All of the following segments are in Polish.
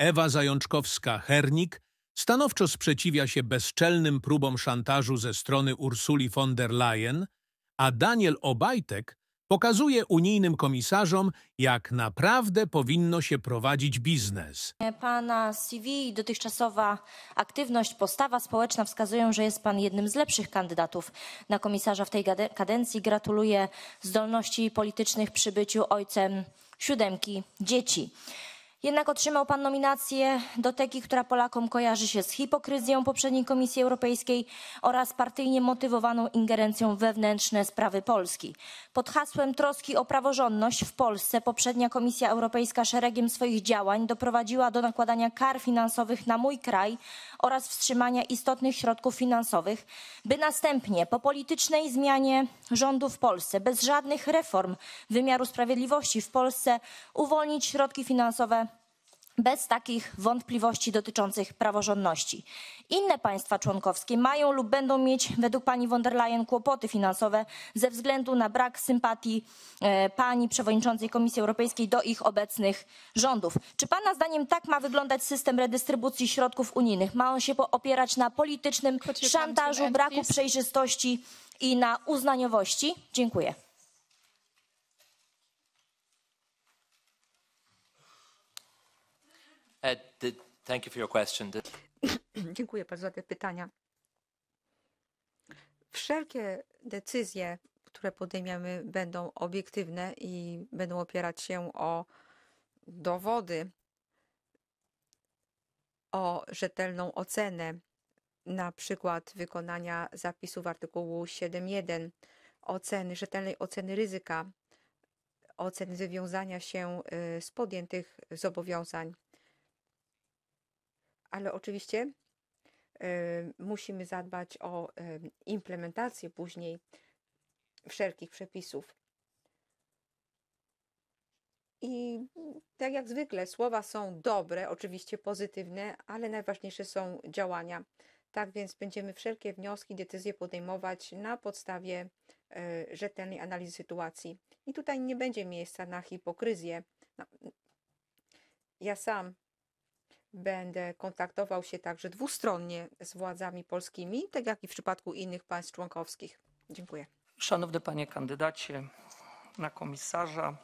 Ewa Zajączkowska-Hernik stanowczo sprzeciwia się bezczelnym próbom szantażu ze strony Ursuli von der Leyen, a Daniel Obajtek pokazuje unijnym komisarzom, jak naprawdę powinno się prowadzić biznes. Pana CV i dotychczasowa aktywność, postawa społeczna wskazują, że jest pan jednym z lepszych kandydatów na komisarza w tej kadencji. Gratuluję zdolności politycznych przy byciu ojcem siódemki dzieci. Jednak otrzymał pan nominację do teki, która Polakom kojarzy się z hipokryzją poprzedniej Komisji Europejskiej oraz partyjnie motywowaną ingerencją w wewnętrzne sprawy Polski. Pod hasłem troski o praworządność w Polsce poprzednia Komisja Europejska szeregiem swoich działań doprowadziła do nakładania kar finansowych na mój kraj oraz wstrzymania istotnych środków finansowych, by następnie po politycznej zmianie rządu w Polsce bez żadnych reform wymiaru sprawiedliwości w Polsce uwolnić środki finansowe bez takich wątpliwości dotyczących praworządności. Inne państwa członkowskie mają lub będą mieć według pani von der Leyen kłopoty finansowe ze względu na brak sympatii e, pani przewodniczącej Komisji Europejskiej do ich obecnych rządów. Czy pana zdaniem tak ma wyglądać system redystrybucji środków unijnych? Ma on się opierać na politycznym szantażu, braku przejrzystości i na uznaniowości? Dziękuję. Dziękuję bardzo za te pytania. Wszelkie decyzje, które podejmiemy, będą obiektywne i będą opierać się o dowody, o rzetelną ocenę, na przykład wykonania zapisów artykułu 7.1, oceny, rzetelnej oceny ryzyka, oceny wywiązania się y, z podjętych zobowiązań ale oczywiście musimy zadbać o implementację później wszelkich przepisów. I tak jak zwykle, słowa są dobre, oczywiście pozytywne, ale najważniejsze są działania. Tak więc będziemy wszelkie wnioski, decyzje podejmować na podstawie e, rzetelnej analizy sytuacji. I tutaj nie będzie miejsca na hipokryzję. No, ja sam Będę kontaktował się także dwustronnie z władzami polskimi, tak jak i w przypadku innych państw członkowskich. Dziękuję. Szanowny panie kandydacie na komisarza,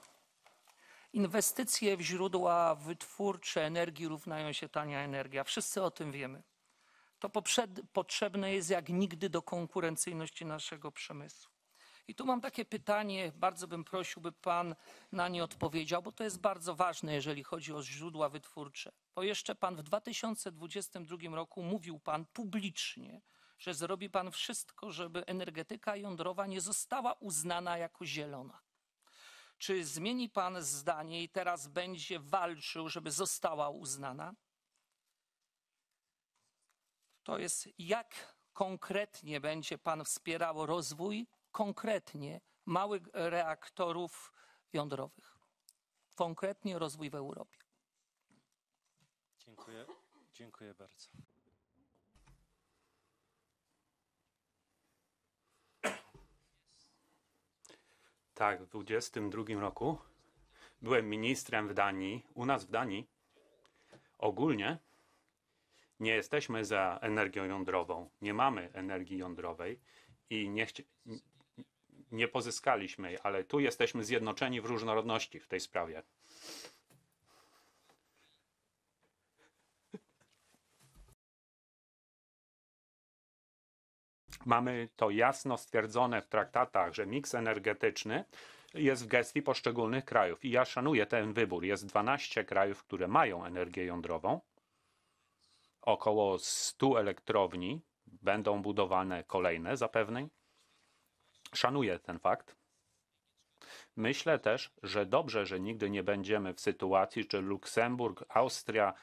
inwestycje w źródła wytwórcze energii równają się tania energia. Wszyscy o tym wiemy. To potrzebne jest jak nigdy do konkurencyjności naszego przemysłu. I tu mam takie pytanie, bardzo bym prosił, by Pan na nie odpowiedział, bo to jest bardzo ważne, jeżeli chodzi o źródła wytwórcze. Bo jeszcze Pan w 2022 roku mówił Pan publicznie, że zrobi Pan wszystko, żeby energetyka jądrowa nie została uznana jako zielona. Czy zmieni Pan zdanie i teraz będzie walczył, żeby została uznana? To jest, jak konkretnie będzie Pan wspierał rozwój konkretnie małych reaktorów jądrowych. Konkretnie rozwój w Europie. Dziękuję, dziękuję bardzo. Tak, w 2022 roku byłem ministrem w Danii. U nas w Danii ogólnie nie jesteśmy za energią jądrową. Nie mamy energii jądrowej i nie, chcieliśmy nie pozyskaliśmy jej, ale tu jesteśmy zjednoczeni w różnorodności w tej sprawie. Mamy to jasno stwierdzone w traktatach, że miks energetyczny jest w gestii poszczególnych krajów. I ja szanuję ten wybór. Jest 12 krajów, które mają energię jądrową. Około 100 elektrowni będą budowane kolejne zapewne. Szanuję ten fakt. Myślę też, że dobrze, że nigdy nie będziemy w sytuacji, czy Luksemburg, Austria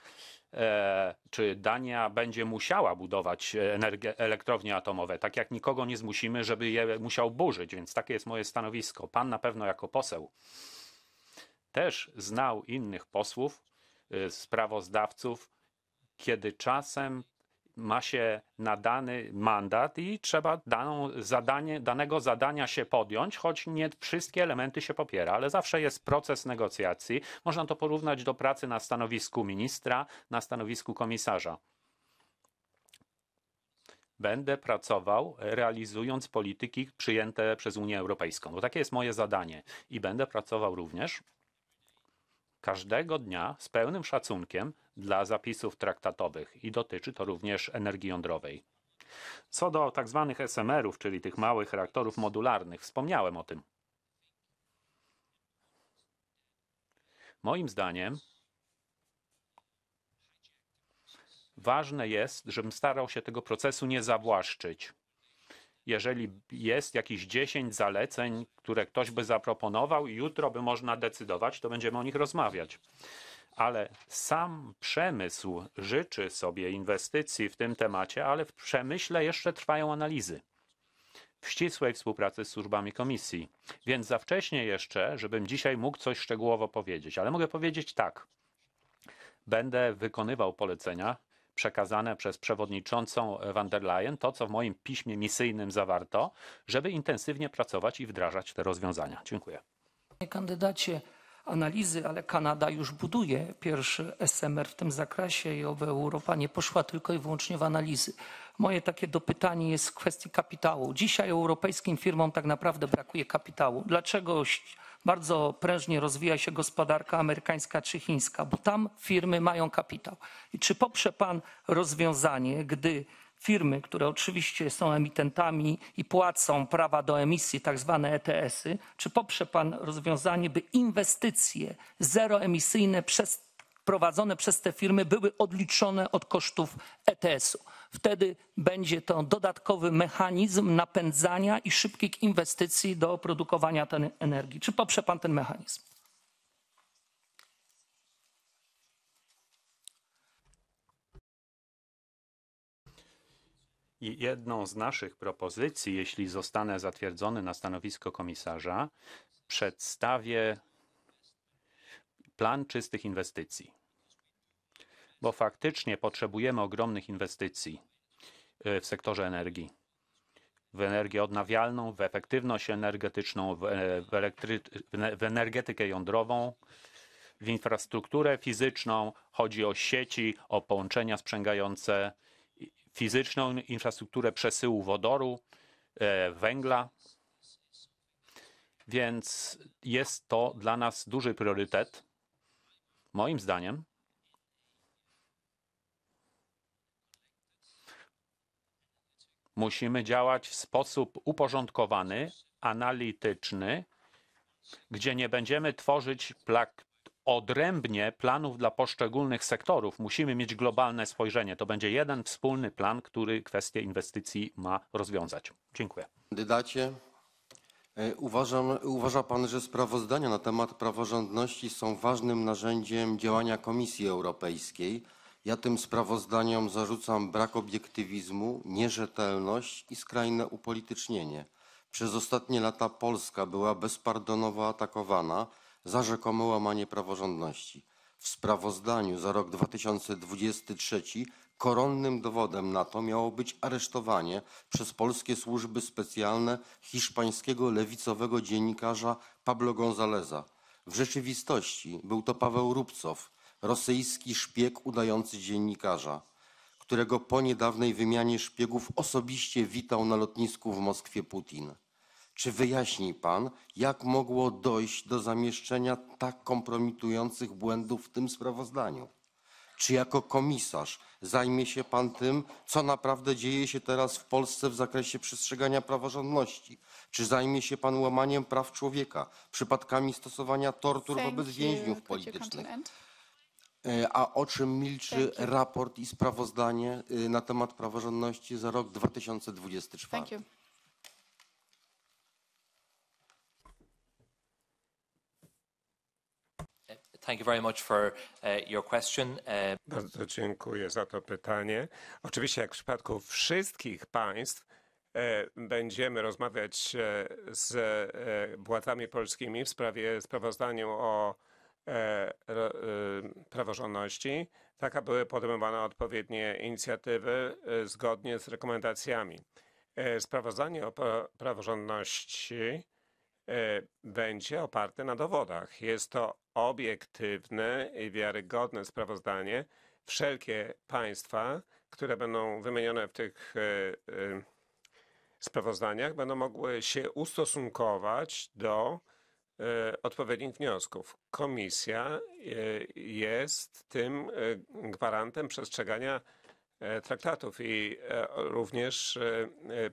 e, czy Dania będzie musiała budować energie, elektrownie atomowe. Tak jak nikogo nie zmusimy, żeby je musiał burzyć, więc takie jest moje stanowisko. Pan na pewno jako poseł też znał innych posłów, e, sprawozdawców, kiedy czasem ma się nadany mandat i trzeba daną zadanie, danego zadania się podjąć, choć nie wszystkie elementy się popiera, ale zawsze jest proces negocjacji. Można to porównać do pracy na stanowisku ministra, na stanowisku komisarza. Będę pracował realizując polityki przyjęte przez Unię Europejską, bo takie jest moje zadanie i będę pracował również każdego dnia z pełnym szacunkiem dla zapisów traktatowych i dotyczy to również energii jądrowej. Co do tak zwanych SMR-ów, czyli tych małych reaktorów modularnych, wspomniałem o tym. Moim zdaniem ważne jest, żebym starał się tego procesu nie zawłaszczyć jeżeli jest jakieś 10 zaleceń, które ktoś by zaproponował i jutro by można decydować, to będziemy o nich rozmawiać. Ale sam przemysł życzy sobie inwestycji w tym temacie, ale w przemyśle jeszcze trwają analizy w ścisłej współpracy z służbami komisji. Więc za wcześnie jeszcze, żebym dzisiaj mógł coś szczegółowo powiedzieć, ale mogę powiedzieć tak. Będę wykonywał polecenia przekazane przez przewodniczącą van der Leyen, to co w moim piśmie misyjnym zawarto, żeby intensywnie pracować i wdrażać te rozwiązania. Dziękuję. Kandydacie analizy, ale Kanada już buduje pierwszy SMR w tym zakresie i oby Europa nie poszła tylko i wyłącznie w analizy. Moje takie dopytanie jest w kwestii kapitału. Dzisiaj europejskim firmom tak naprawdę brakuje kapitału. Dlaczego bardzo prężnie rozwija się gospodarka amerykańska czy chińska, bo tam firmy mają kapitał. I czy poprze Pan rozwiązanie, gdy firmy, które oczywiście są emitentami i płacą prawa do emisji, tak zwane ETS-y, czy poprze Pan rozwiązanie, by inwestycje zeroemisyjne przez, prowadzone przez te firmy były odliczone od kosztów ETS-u? Wtedy będzie to dodatkowy mechanizm napędzania i szybkich inwestycji do produkowania tej energii. Czy poprze pan ten mechanizm? I jedną z naszych propozycji, jeśli zostanę zatwierdzony na stanowisko komisarza, przedstawię plan czystych inwestycji bo faktycznie potrzebujemy ogromnych inwestycji e, w sektorze energii. W energię odnawialną, w efektywność energetyczną, e, w energetykę jądrową, w infrastrukturę fizyczną. Chodzi o sieci, o połączenia sprzęgające, fizyczną infrastrukturę przesyłu wodoru, e, węgla. Więc jest to dla nas duży priorytet. Moim zdaniem Musimy działać w sposób uporządkowany, analityczny, gdzie nie będziemy tworzyć plak odrębnie planów dla poszczególnych sektorów. Musimy mieć globalne spojrzenie. To będzie jeden wspólny plan, który kwestie inwestycji ma rozwiązać. Dziękuję. Kandydacie, e, uważam, uważa Pan, że sprawozdania na temat praworządności są ważnym narzędziem działania Komisji Europejskiej. Ja tym sprawozdaniom zarzucam brak obiektywizmu, nierzetelność i skrajne upolitycznienie. Przez ostatnie lata Polska była bezpardonowo atakowana za rzekome łamanie praworządności. W sprawozdaniu za rok 2023 koronnym dowodem na to miało być aresztowanie przez polskie służby specjalne hiszpańskiego lewicowego dziennikarza Pablo Gonzaleza. W rzeczywistości był to Paweł Rubcow, rosyjski szpieg udający dziennikarza, którego po niedawnej wymianie szpiegów osobiście witał na lotnisku w Moskwie Putin. Czy wyjaśni pan, jak mogło dojść do zamieszczenia tak kompromitujących błędów w tym sprawozdaniu? Czy jako komisarz zajmie się pan tym, co naprawdę dzieje się teraz w Polsce w zakresie przestrzegania praworządności? Czy zajmie się pan łamaniem praw człowieka, przypadkami stosowania tortur Thank wobec you. więźniów politycznych? E, a o czym milczy Thank you. raport i sprawozdanie y, na temat praworządności za rok 2024? Thank you. E, thank you very much for uh, your question. Uh, Bardzo dziękuję za to pytanie. Oczywiście, jak w przypadku wszystkich państw, e, będziemy rozmawiać e, z e, władzami polskimi w sprawie sprawozdania o E, e, praworządności, tak aby były podejmowane odpowiednie inicjatywy e, zgodnie z rekomendacjami. Sprawozdanie o praworządności będzie oparte na dowodach. Jest to obiektywne i wiarygodne sprawozdanie. Wszelkie państwa, które będą wymienione w tych sprawozdaniach, będą mogły się ustosunkować do E, odpowiednich wniosków. Komisja e, jest tym e, gwarantem przestrzegania traktatów i również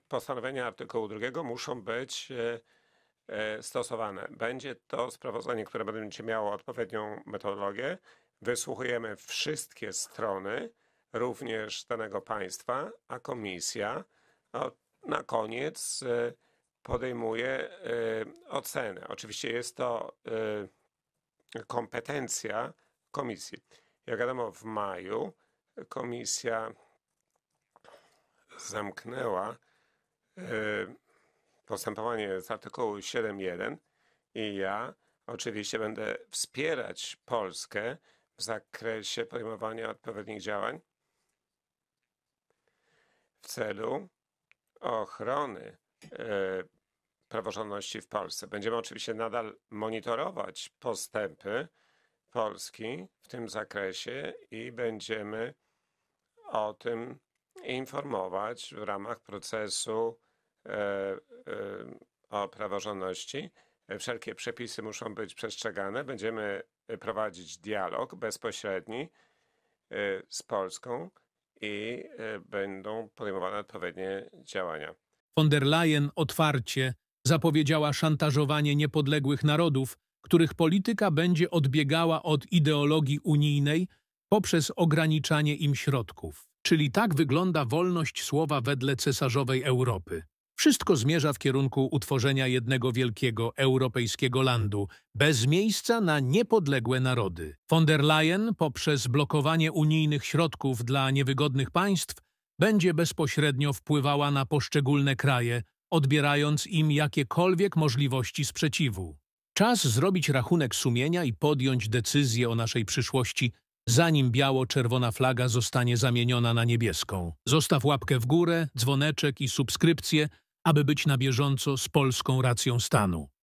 postanowienia artykułu 2 muszą być stosowane. Będzie to sprawozdanie, które będzie miało odpowiednią metodologię. Wysłuchujemy wszystkie strony, również danego państwa, a komisja na koniec podejmuje e, ocenę. Oczywiście jest to e, kompetencja komisji. Jak wiadomo, w maju komisja zamknęła e, postępowanie z artykułu 7.1 i ja oczywiście będę wspierać Polskę w zakresie podejmowania odpowiednich działań w celu ochrony E, praworządności w Polsce. Będziemy oczywiście nadal monitorować postępy Polski w tym zakresie i będziemy o tym informować w ramach procesu e, e, o praworządności. Wszelkie przepisy muszą być przestrzegane. Będziemy prowadzić dialog bezpośredni z Polską i będą podejmowane odpowiednie działania. Von der Leyen otwarcie zapowiedziała szantażowanie niepodległych narodów, których polityka będzie odbiegała od ideologii unijnej poprzez ograniczanie im środków. Czyli tak wygląda wolność słowa wedle cesarzowej Europy. Wszystko zmierza w kierunku utworzenia jednego wielkiego europejskiego landu, bez miejsca na niepodległe narody. Von der Leyen poprzez blokowanie unijnych środków dla niewygodnych państw będzie bezpośrednio wpływała na poszczególne kraje, odbierając im jakiekolwiek możliwości sprzeciwu. Czas zrobić rachunek sumienia i podjąć decyzję o naszej przyszłości, zanim biało-czerwona flaga zostanie zamieniona na niebieską. Zostaw łapkę w górę, dzwoneczek i subskrypcję, aby być na bieżąco z polską racją stanu.